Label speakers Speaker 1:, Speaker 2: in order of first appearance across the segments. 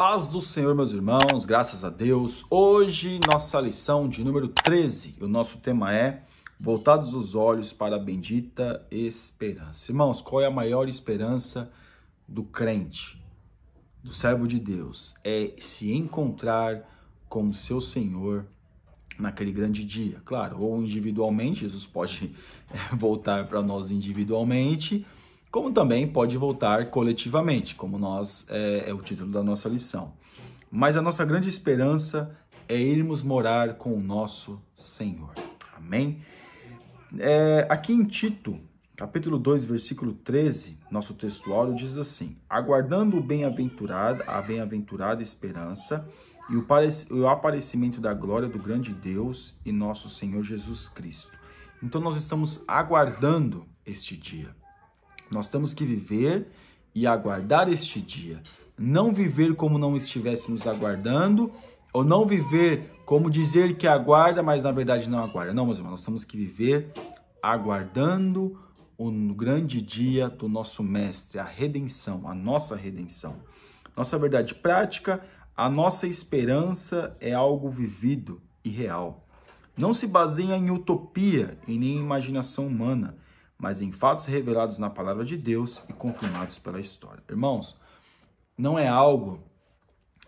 Speaker 1: Paz do Senhor, meus irmãos, graças a Deus. Hoje, nossa lição de número 13. O nosso tema é Voltados os olhos para a bendita esperança. Irmãos, qual é a maior esperança do crente, do servo de Deus? É se encontrar com o seu Senhor naquele grande dia. Claro, ou individualmente, Jesus pode é, voltar para nós individualmente como também pode voltar coletivamente, como nós é, é o título da nossa lição. Mas a nossa grande esperança é irmos morar com o nosso Senhor. Amém? É, aqui em Tito, capítulo 2, versículo 13, nosso textual diz assim: Aguardando o bem-aventurado, a bem-aventurada esperança e o, o aparecimento da glória do grande Deus e nosso Senhor Jesus Cristo. Então nós estamos aguardando este dia. Nós temos que viver e aguardar este dia. Não viver como não estivéssemos aguardando, ou não viver como dizer que aguarda, mas na verdade não aguarda. Não, meus irmãos, nós temos que viver aguardando o grande dia do nosso Mestre, a redenção, a nossa redenção. Nossa verdade prática, a nossa esperança é algo vivido e real. Não se baseia em utopia e nem em imaginação humana mas em fatos revelados na palavra de Deus e confirmados pela história. Irmãos, não é algo,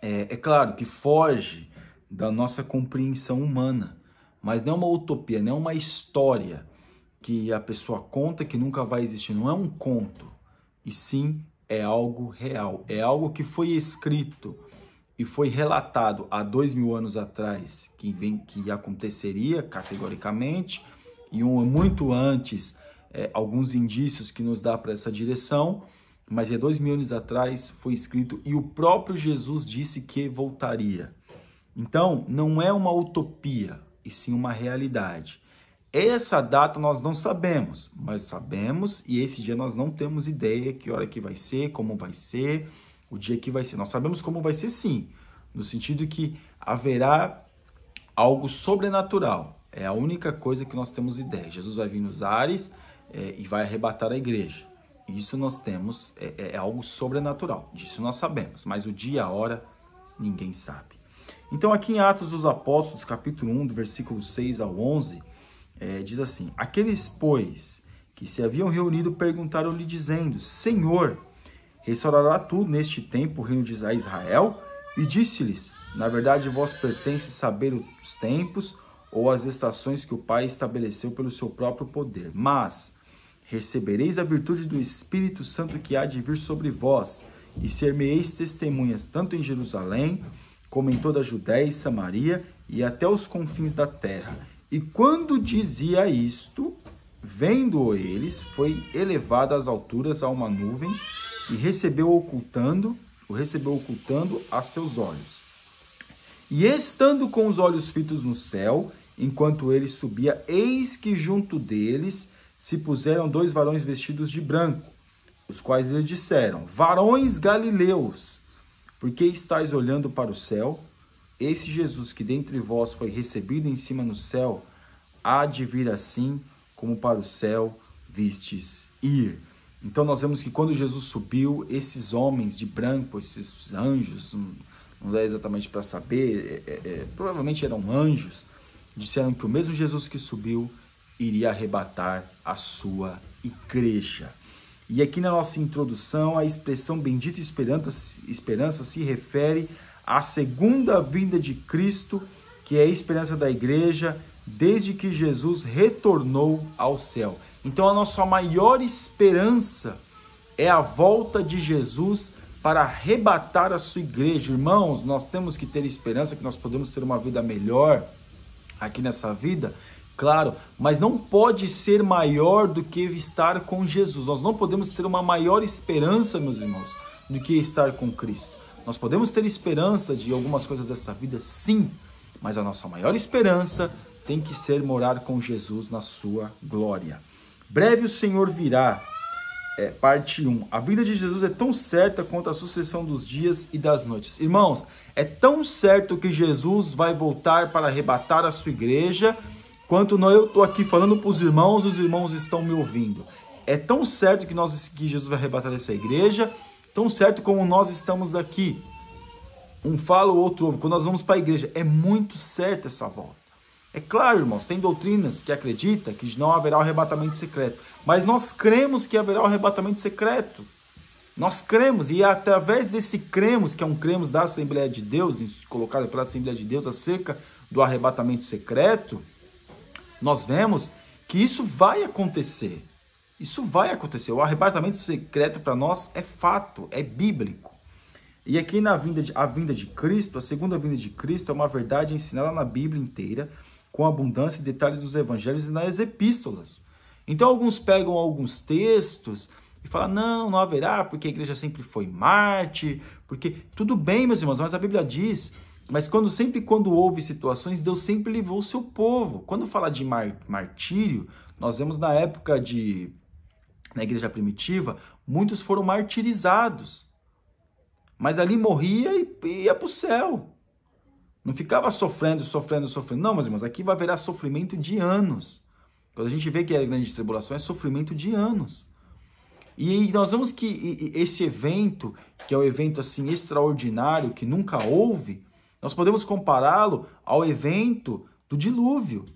Speaker 1: é, é claro, que foge da nossa compreensão humana, mas não é uma utopia, não é uma história que a pessoa conta que nunca vai existir. Não é um conto, e sim é algo real, é algo que foi escrito e foi relatado há dois mil anos atrás que vem que aconteceria categoricamente e um muito antes é, alguns indícios que nos dá para essa direção, mas é dois mil anos atrás foi escrito e o próprio Jesus disse que voltaria. Então, não é uma utopia, e sim uma realidade. Essa data nós não sabemos, mas sabemos e esse dia nós não temos ideia que hora que vai ser, como vai ser, o dia que vai ser. Nós sabemos como vai ser sim, no sentido que haverá algo sobrenatural. É a única coisa que nós temos ideia. Jesus vai vir nos ares, é, e vai arrebatar a igreja. Isso nós temos, é, é, é algo sobrenatural, disso nós sabemos, mas o dia e a hora ninguém sabe. Então, aqui em Atos dos Apóstolos, capítulo 1, do versículo 6 ao 11, é, diz assim: Aqueles, pois, que se haviam reunido perguntaram-lhe, dizendo: Senhor, restaurará Tu neste tempo o reino de Israel? E disse-lhes: Na verdade, vós pertence saber os tempos ou as estações que o Pai estabeleceu pelo seu próprio poder. Mas Recebereis a virtude do Espírito Santo que há de vir sobre vós, e ser-me-eis testemunhas tanto em Jerusalém, como em toda a Judéia e Samaria, e até os confins da terra. E quando dizia isto, vendo eles, foi elevado às alturas a uma nuvem, e recebeu ocultando, o recebeu ocultando a seus olhos. E estando com os olhos fitos no céu, enquanto ele subia, eis que junto deles se puseram dois varões vestidos de branco, os quais lhe disseram: Varões galileus, por que estáis olhando para o céu? Esse Jesus que dentre vós foi recebido em cima no céu, há de vir assim como para o céu vistes ir. Então nós vemos que quando Jesus subiu, esses homens de branco, esses anjos, hum, não dá exatamente para saber, é, é, é, provavelmente eram anjos, disseram que o mesmo Jesus que subiu iria arrebatar a sua igreja. E aqui na nossa introdução, a expressão bendita esperança, esperança se refere à segunda vinda de Cristo, que é a esperança da igreja, desde que Jesus retornou ao céu. Então a nossa maior esperança é a volta de Jesus para arrebatar a sua igreja. Irmãos, nós temos que ter esperança que nós podemos ter uma vida melhor aqui nessa vida, claro, mas não pode ser maior do que estar com Jesus. Nós não podemos ter uma maior esperança, meus irmãos, do que estar com Cristo. Nós podemos ter esperança de algumas coisas dessa vida, sim, mas a nossa maior esperança tem que ser morar com Jesus na sua glória. Breve o Senhor virá. É, parte 1. A vida de Jesus é tão certa quanto a sucessão dos dias e das noites. Irmãos, é tão certo que Jesus vai voltar para arrebatar a sua igreja Quanto não eu estou aqui falando para os irmãos, os irmãos estão me ouvindo. É tão certo que, nós, que Jesus vai arrebatar essa igreja, tão certo como nós estamos aqui. Um fala, o outro ouve. Quando nós vamos para a igreja, é muito certa essa volta. É claro, irmãos, tem doutrinas que acreditam que não haverá o arrebatamento secreto. Mas nós cremos que haverá o arrebatamento secreto. Nós cremos, e é através desse cremos, que é um cremos da Assembleia de Deus, colocado pela Assembleia de Deus acerca do arrebatamento secreto, nós vemos que isso vai acontecer. Isso vai acontecer. O arrebatamento secreto para nós é fato, é bíblico. E aqui na vinda de, a vinda de Cristo, a segunda vinda de Cristo é uma verdade ensinada na Bíblia inteira, com abundância e detalhes nos evangelhos e nas epístolas. Então alguns pegam alguns textos e falam: "Não, não haverá, porque a igreja sempre foi Marte", porque tudo bem, meus irmãos, mas a Bíblia diz mas quando sempre quando houve situações, Deus sempre livrou o seu povo. Quando fala de mar, martírio, nós vemos na época de na igreja primitiva, muitos foram martirizados. Mas ali morria e, e ia para o céu. Não ficava sofrendo, sofrendo, sofrendo. Não, meus irmãos, aqui vai haverá sofrimento de anos. Quando a gente vê que é a grande tribulação, é sofrimento de anos. E nós vemos que esse evento, que é um evento assim extraordinário, que nunca houve, nós podemos compará-lo ao evento do dilúvio,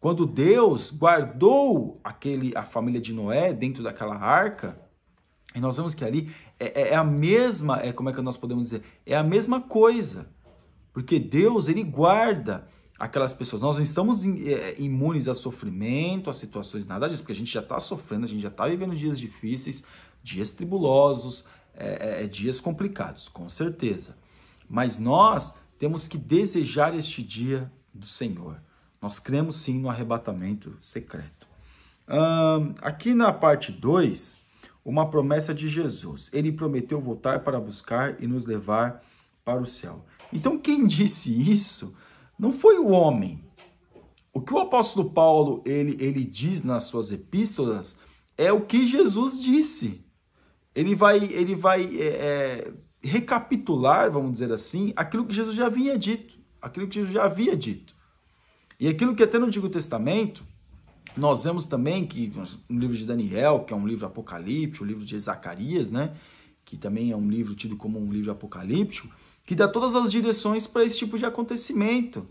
Speaker 1: quando Deus guardou aquele, a família de Noé dentro daquela arca. E nós vemos que ali é, é, é a mesma, é, como é que nós podemos dizer? É a mesma coisa. Porque Deus, ele guarda aquelas pessoas. Nós não estamos é, é, imunes a sofrimento, a situações, nada disso, porque a gente já está sofrendo, a gente já está vivendo dias difíceis, dias tribulosos, é, é, dias complicados, com certeza. Mas nós temos que desejar este dia do Senhor. Nós cremos sim no arrebatamento secreto. aqui na parte 2, uma promessa de Jesus. Ele prometeu voltar para buscar e nos levar para o céu. Então, quem disse isso não foi o homem. O que o apóstolo Paulo ele, ele diz nas suas epístolas é o que Jesus disse. Ele vai, ele vai é, é recapitular, vamos dizer assim, aquilo que Jesus já havia dito, aquilo que Jesus já havia dito. E aquilo que até no Antigo Testamento, nós vemos também que no livro de Daniel, que é um livro apocalíptico, o livro de Zacarias, né, que também é um livro tido como um livro apocalíptico, que dá todas as direções para esse tipo de acontecimento.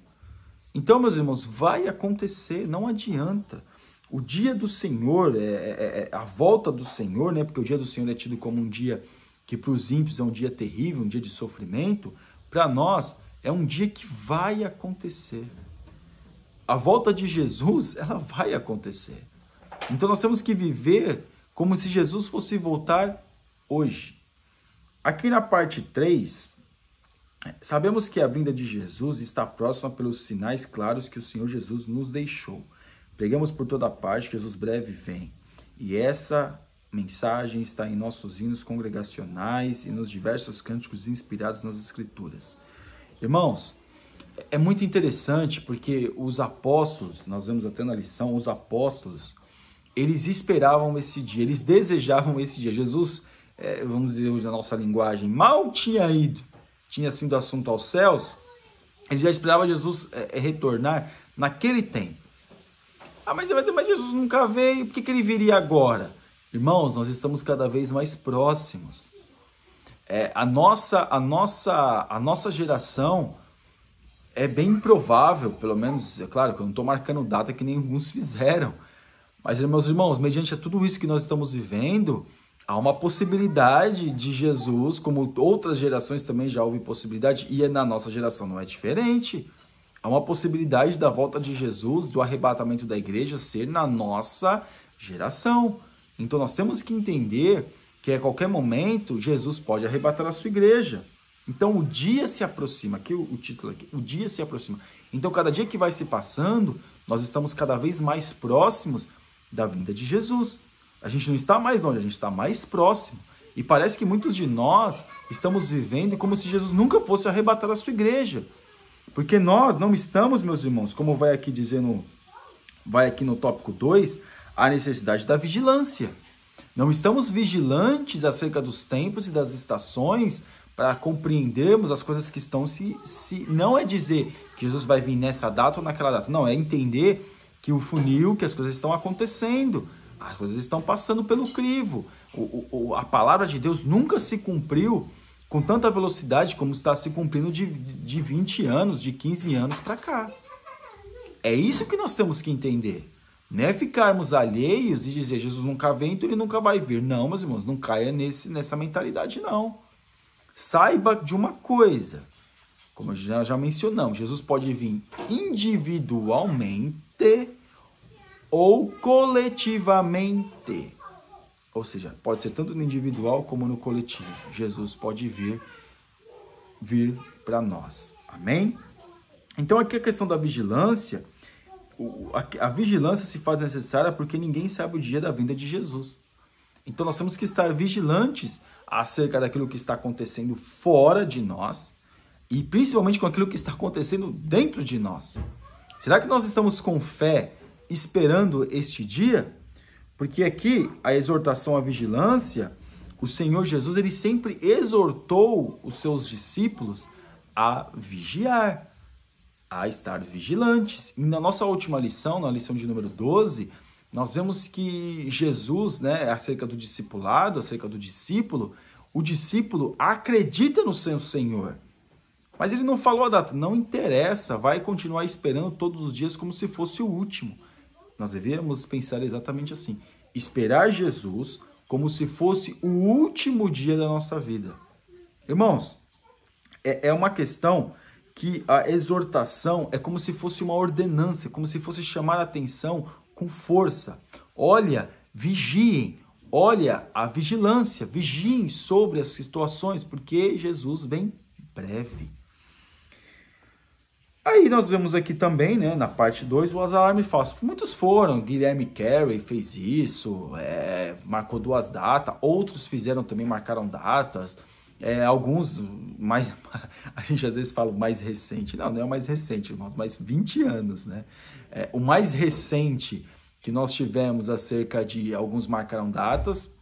Speaker 1: Então, meus irmãos, vai acontecer, não adianta. O dia do Senhor, é, é, é, a volta do Senhor, né? Porque o dia do Senhor é tido como um dia que para os ímpios é um dia terrível, um dia de sofrimento, para nós é um dia que vai acontecer. A volta de Jesus, ela vai acontecer. Então nós temos que viver como se Jesus fosse voltar hoje. Aqui na parte 3, sabemos que a vinda de Jesus está próxima pelos sinais claros que o Senhor Jesus nos deixou. Pregamos por toda parte, Jesus breve vem. E essa mensagem está em nossos hinos congregacionais e nos diversos cânticos inspirados nas Escrituras. Irmãos, é muito interessante porque os apóstolos, nós vemos até na lição, os apóstolos, eles esperavam esse dia, eles desejavam esse dia. Jesus, é, vamos dizer hoje na nossa linguagem, mal tinha ido, tinha sido assunto aos céus, ele já esperava Jesus é, é retornar naquele tempo. Ah, mas, mas Jesus nunca veio, por que, que ele viria agora? Irmãos, nós estamos cada vez mais próximos. É, a, nossa, a, nossa, a nossa geração é bem provável, pelo menos, é claro que eu não estou marcando data que nem alguns fizeram, mas, meus irmãos, mediante tudo isso que nós estamos vivendo, há uma possibilidade de Jesus, como outras gerações também já houve possibilidade, e é na nossa geração não é diferente. Há uma possibilidade da volta de Jesus, do arrebatamento da igreja ser na nossa geração. Então nós temos que entender que a qualquer momento Jesus pode arrebatar a sua igreja. Então o dia se aproxima, aqui o, título aqui, o dia se aproxima. Então cada dia que vai se passando, nós estamos cada vez mais próximos da vinda de Jesus. A gente não está mais longe, a gente está mais próximo. E parece que muitos de nós estamos vivendo como se Jesus nunca fosse arrebatar a sua igreja. Porque nós não estamos, meus irmãos, como vai aqui dizendo, vai aqui no tópico 2, a necessidade da vigilância. Não estamos vigilantes acerca dos tempos e das estações para compreendermos as coisas que estão se, se. Não é dizer que Jesus vai vir nessa data ou naquela data. Não, é entender que o funil, que as coisas estão acontecendo, as coisas estão passando pelo crivo. O, o, a palavra de Deus nunca se cumpriu com tanta velocidade como está se cumprindo de, de 20 anos, de 15 anos para cá. É isso que nós temos que entender. Não né, ficarmos alheios e dizer Jesus nunca vem, então ele nunca vai vir. Não, meus irmãos, não caia nesse, nessa mentalidade, não. Saiba de uma coisa, como já, já mencionamos, Jesus pode vir individualmente ou coletivamente. Ou seja, pode ser tanto no individual como no coletivo. Jesus pode vir vir para nós. Amém? Então aqui a questão da vigilância a, a vigilância se faz necessária porque ninguém sabe o dia da vinda de Jesus. Então nós temos que estar vigilantes acerca daquilo que está acontecendo fora de nós e principalmente com aquilo que está acontecendo dentro de nós. Será que nós estamos com fé esperando este dia? Porque aqui a exortação à vigilância, o Senhor Jesus ele sempre exortou os seus discípulos a vigiar, a estar vigilantes. E na nossa última lição, na lição de número 12, nós vemos que Jesus, né, acerca do discipulado, acerca do discípulo, o discípulo acredita no seu Senhor. Mas ele não falou a data, não interessa, vai continuar esperando todos os dias como se fosse o último. Nós deveríamos pensar exatamente assim: esperar Jesus como se fosse o último dia da nossa vida. Irmãos, é, é uma questão que a exortação é como se fosse uma ordenança, como se fosse chamar a atenção com força. Olha, vigiem, olha a vigilância, vigiem sobre as situações, porque Jesus vem breve. Aí nós vemos aqui também, né, na parte 2, o alarme falso. Muitos foram, Guilherme Carey fez isso, é, marcou duas datas, outros fizeram também, marcaram datas. É, alguns mais a gente às vezes fala mais recente não não é o mais recente irmãos mais 20 anos né é, o mais recente que nós tivemos acerca de alguns marcaram datas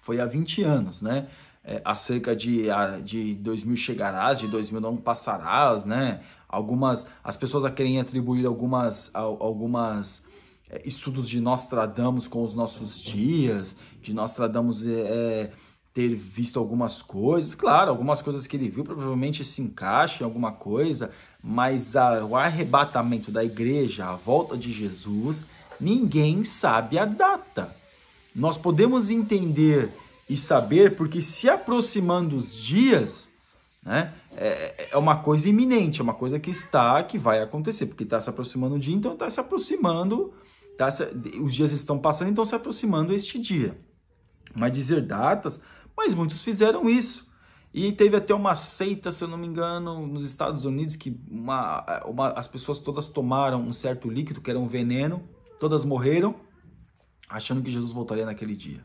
Speaker 1: foi há 20 anos né é, acerca de de 2000 chegarás de 2000 não passarás né algumas as pessoas a querem atribuir algumas algumas é, estudos de Nostradamus com os nossos dias de Nostradamus é, é ter visto algumas coisas. Claro, algumas coisas que ele viu provavelmente se encaixam em alguma coisa, mas a, o arrebatamento da igreja, a volta de Jesus, ninguém sabe a data. Nós podemos entender e saber porque se aproximando os dias, né, é, é uma coisa iminente, é uma coisa que está, que vai acontecer, porque está se aproximando o dia, então está se aproximando, tá se, os dias estão passando, então se aproximando este dia. Mas dizer datas mas muitos fizeram isso. E teve até uma seita, se eu não me engano, nos Estados Unidos, que uma, uma, as pessoas todas tomaram um certo líquido, que era um veneno, todas morreram, achando que Jesus voltaria naquele dia.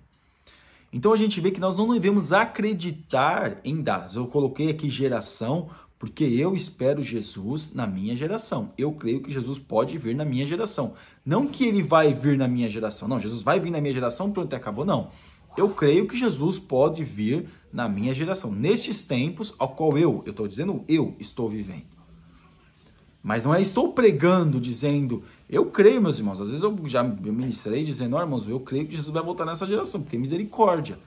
Speaker 1: Então a gente vê que nós não devemos acreditar em dados. Eu coloquei aqui geração, porque eu espero Jesus na minha geração. Eu creio que Jesus pode vir na minha geração. Não que ele vai vir na minha geração. Não, Jesus vai vir na minha geração, pronto, acabou. Não eu creio que Jesus pode vir na minha geração, nestes tempos ao qual eu, eu estou dizendo, eu estou vivendo. Mas não é estou pregando, dizendo, eu creio, meus irmãos. Às vezes eu já ministrei dizendo, oh, irmãos, eu creio que Jesus vai voltar nessa geração, porque misericórdia.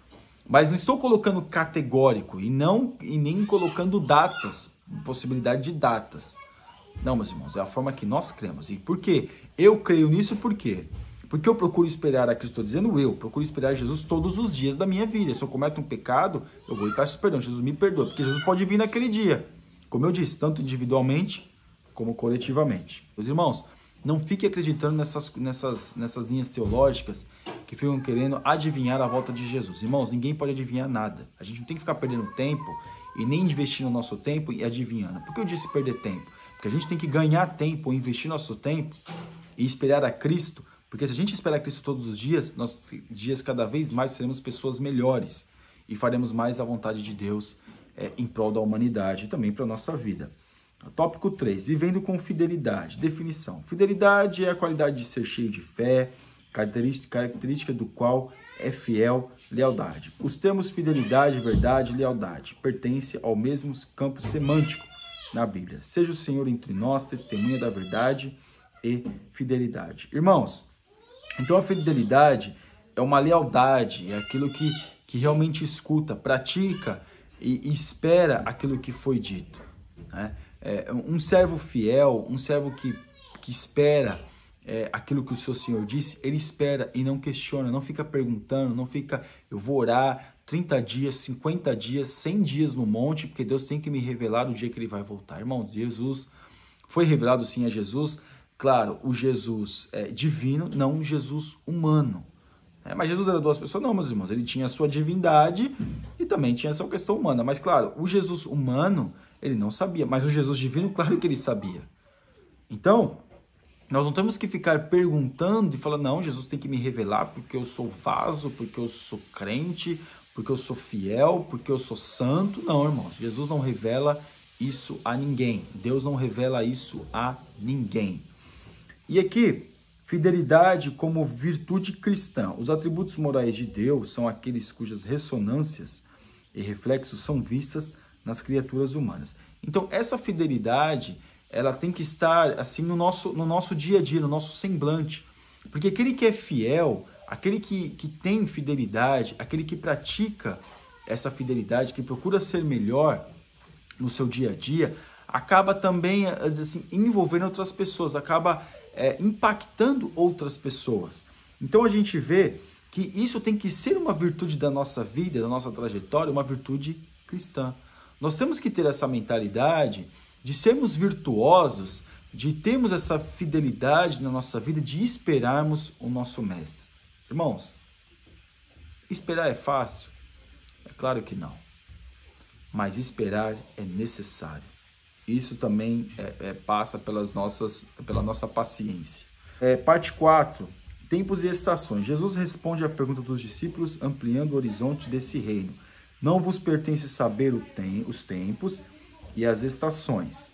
Speaker 1: Mas não estou colocando categórico e não e nem colocando datas, possibilidade de datas. Não, meus irmãos, é a forma que nós cremos. E por quê? Eu creio nisso porque quê? Porque eu procuro espelhar, aqui estou dizendo eu, procuro esperar Jesus todos os dias da minha vida. Se eu cometo um pecado, eu vou e peço perdão. Jesus me perdoa, porque Jesus pode vir naquele dia. Como eu disse, tanto individualmente como coletivamente. Meus irmãos, não fique acreditando nessas, nessas, nessas linhas teológicas que ficam querendo adivinhar a volta de Jesus. Irmãos, ninguém pode adivinhar nada. A gente não tem que ficar perdendo tempo e nem investindo nosso tempo e adivinhando. Por que eu disse perder tempo? Porque a gente tem que ganhar tempo, investir nosso tempo e esperar a Cristo porque se a gente esperar Cristo todos os dias, nós dias cada vez mais seremos pessoas melhores e faremos mais a vontade de Deus é, em prol da humanidade e também para a nossa vida. Tópico 3. Vivendo com fidelidade. Definição. Fidelidade é a qualidade de ser cheio de fé, característica do qual é fiel lealdade. Os termos fidelidade, verdade e lealdade pertencem ao mesmo campo semântico na Bíblia. Seja o Senhor entre nós, testemunha da verdade e fidelidade. Irmãos, então a fidelidade é uma lealdade, é aquilo que, que realmente escuta, pratica e, e espera aquilo que foi dito. Né? É, um servo fiel, um servo que, que espera é, aquilo que o seu senhor disse, ele espera e não questiona, não fica perguntando, não fica, eu vou orar 30 dias, 50 dias, 100 dias no monte, porque Deus tem que me revelar o dia que ele vai voltar. Irmãos, Jesus foi revelado sim a Jesus claro, o Jesus é, divino, não o Jesus humano. É, mas Jesus era duas pessoas? Não, meus irmãos. Ele tinha a sua divindade e também tinha essa questão humana. Mas, claro, o Jesus humano, ele não sabia. Mas o Jesus divino, claro que ele sabia. Então, nós não temos que ficar perguntando e falando, não, Jesus tem que me revelar porque eu sou vaso, porque eu sou crente, porque eu sou fiel, porque eu sou santo. Não, irmãos. Jesus não revela isso a ninguém. Deus não revela isso a ninguém. E aqui, fidelidade como virtude cristã. Os atributos morais de Deus são aqueles cujas ressonâncias e reflexos são vistas nas criaturas humanas. Então, essa fidelidade, ela tem que estar assim no nosso, no nosso dia a dia, no nosso semblante. Porque aquele que é fiel, aquele que, que tem fidelidade, aquele que pratica essa fidelidade, que procura ser melhor no seu dia a dia, acaba também assim, envolvendo outras pessoas, acaba é, impactando outras pessoas. Então a gente vê que isso tem que ser uma virtude da nossa vida, da nossa trajetória, uma virtude cristã. Nós temos que ter essa mentalidade de sermos virtuosos, de termos essa fidelidade na nossa vida, de esperarmos o nosso Mestre. Irmãos, esperar é fácil? É claro que não. Mas esperar é necessário. Isso também é, é, passa pelas nossas, pela nossa paciência. É, parte 4. Tempos e estações. Jesus responde à pergunta dos discípulos, ampliando o horizonte desse reino. Não vos pertence saber tem, os tempos e as estações.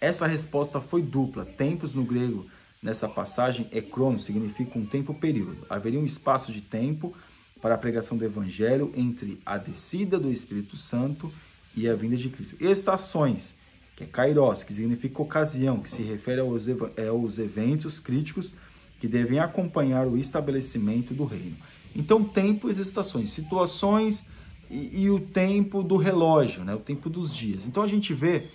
Speaker 1: Essa resposta foi dupla. Tempos no grego, nessa passagem, é crono, significa um tempo período. Haveria um espaço de tempo para a pregação do evangelho entre a descida do Espírito Santo e a vinda de Cristo. Estações que é kairos, que significa ocasião, que se refere aos, aos é eventos críticos que devem acompanhar o estabelecimento do reino. Então, tempos, estações, situações e, e, o tempo do relógio, né? o tempo dos dias. Então, a gente vê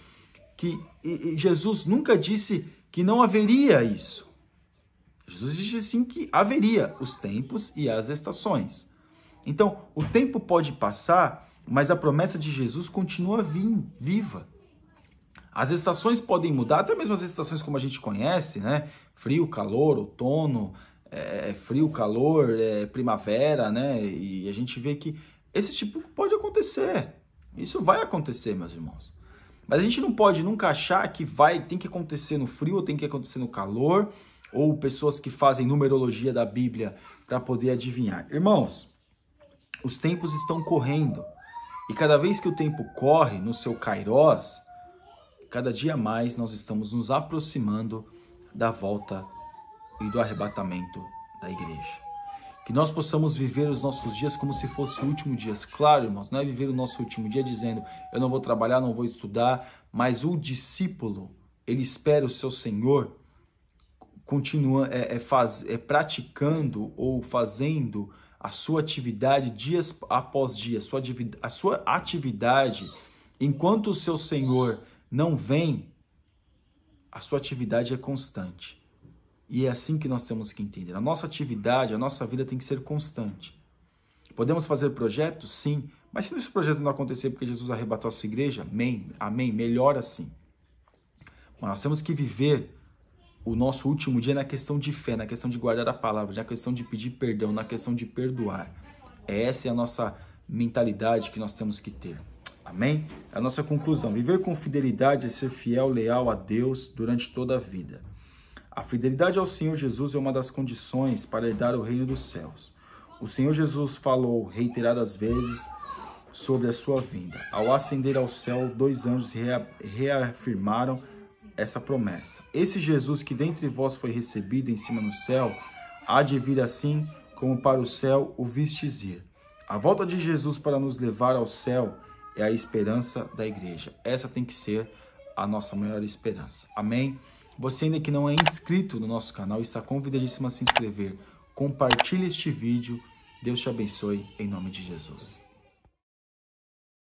Speaker 1: que e, e Jesus nunca disse que não haveria isso. Jesus disse sim que haveria os tempos e as estações. Então, o tempo pode passar, mas a promessa de Jesus continua viva. As estações podem mudar, até mesmo as estações como a gente conhece, né? Frio, calor, outono, é, é, frio, calor, é, primavera, né? E a gente vê que esse tipo pode acontecer. Isso vai acontecer, meus irmãos. Mas a gente não pode nunca achar que vai, tem que acontecer no frio, ou tem que acontecer no calor, ou pessoas que fazem numerologia da Bíblia para poder adivinhar. Irmãos, os tempos estão correndo. E cada vez que o tempo corre no seu kairós, cada dia mais nós estamos nos aproximando da volta e do arrebatamento da igreja. Que nós possamos viver os nossos dias como se fosse o último dia. Claro, irmãos, não é viver o nosso último dia dizendo eu não vou trabalhar, não vou estudar, mas o discípulo, ele espera o seu Senhor continua é, é, faz, é praticando ou fazendo a sua atividade dias após dia, a sua atividade enquanto o seu Senhor não vem, a sua atividade é constante. E é assim que nós temos que entender. A nossa atividade, a nossa vida tem que ser constante. Podemos fazer projetos? Sim. Mas se esse projeto não acontecer porque Jesus arrebatou a sua igreja, amém, amém, melhor assim. Mas nós temos que viver o nosso último dia na questão de fé, na questão de guardar a palavra, na questão de pedir perdão, na questão de perdoar. Essa é a nossa mentalidade que nós temos que ter. Amém? É a nossa conclusão: viver com fidelidade é ser fiel, leal a Deus durante toda a vida. A fidelidade ao Senhor Jesus é uma das condições para herdar o reino dos céus. O Senhor Jesus falou reiteradas vezes sobre a sua vinda. Ao ascender ao céu, dois anjos reafirmaram essa promessa. Esse Jesus que dentre vós foi recebido em cima no céu, há de vir assim como para o céu o vistes ir. A volta de Jesus para nos levar ao céu é a esperança da igreja. Essa tem que ser a nossa maior esperança. Amém? Você ainda que não é inscrito no nosso canal, está convidadíssimo a se inscrever. Compartilhe este vídeo. Deus te abençoe em nome de Jesus.